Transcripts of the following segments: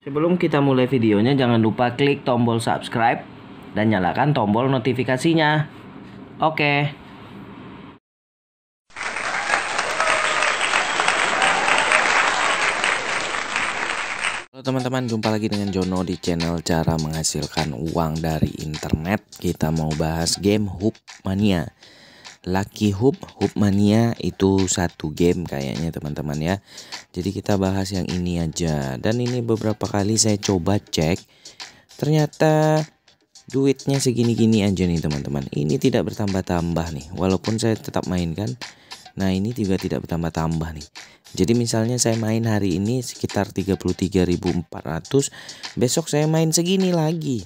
Sebelum kita mulai videonya jangan lupa klik tombol subscribe dan nyalakan tombol notifikasinya. Oke. Halo teman-teman, jumpa lagi dengan Jono di channel cara menghasilkan uang dari internet. Kita mau bahas game Hoop Mania. Lucky Hoop Hoop Mania itu satu game kayaknya teman-teman ya jadi kita bahas yang ini aja dan ini beberapa kali saya coba cek ternyata duitnya segini-gini aja nih teman-teman ini tidak bertambah-tambah nih walaupun saya tetap mainkan nah ini juga tidak bertambah-tambah nih jadi misalnya saya main hari ini sekitar 33.400 besok saya main segini lagi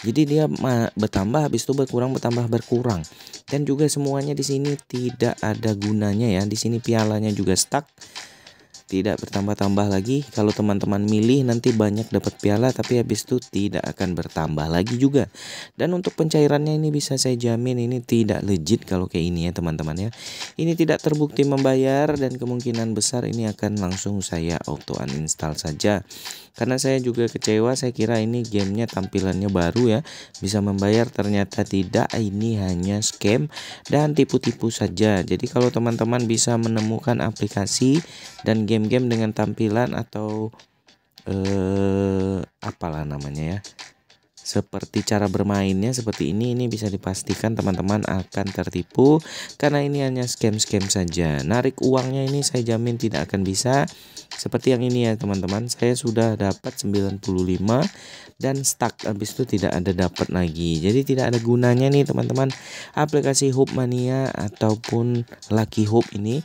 jadi dia bertambah habis itu berkurang bertambah berkurang. Dan juga semuanya di sini tidak ada gunanya ya. Di sini pialanya juga stuck tidak bertambah-tambah lagi. Kalau teman-teman milih nanti banyak dapat piala tapi habis itu tidak akan bertambah lagi juga. Dan untuk pencairannya ini bisa saya jamin ini tidak legit kalau kayak ini ya teman-teman ya. Ini tidak terbukti membayar dan kemungkinan besar ini akan langsung saya auto uninstall saja. Karena saya juga kecewa saya kira ini gamenya tampilannya baru ya. Bisa membayar ternyata tidak ini hanya scam dan tipu-tipu saja. Jadi kalau teman-teman bisa menemukan aplikasi dan game game-game dengan tampilan atau eh apalah namanya ya. Seperti cara bermainnya seperti ini ini bisa dipastikan teman-teman akan tertipu karena ini hanya scam-scam saja. Narik uangnya ini saya jamin tidak akan bisa seperti yang ini ya teman-teman saya sudah dapat 95 dan stuck habis itu tidak ada dapat lagi jadi tidak ada gunanya nih teman-teman aplikasi Hope Mania ataupun Lucky Hope ini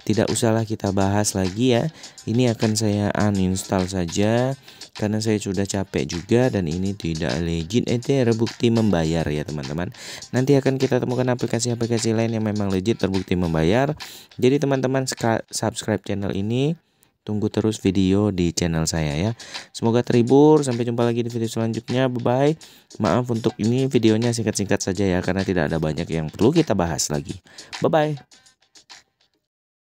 tidak usahlah kita bahas lagi ya ini akan saya uninstall saja karena saya sudah capek juga dan ini tidak legit itu eh, terbukti membayar ya teman-teman nanti akan kita temukan aplikasi-aplikasi lain yang memang legit terbukti membayar jadi teman-teman subscribe channel ini Tunggu terus video di channel saya ya. Semoga terhibur. Sampai jumpa lagi di video selanjutnya. Bye-bye. Maaf untuk ini videonya singkat-singkat saja ya. Karena tidak ada banyak yang perlu kita bahas lagi. Bye-bye.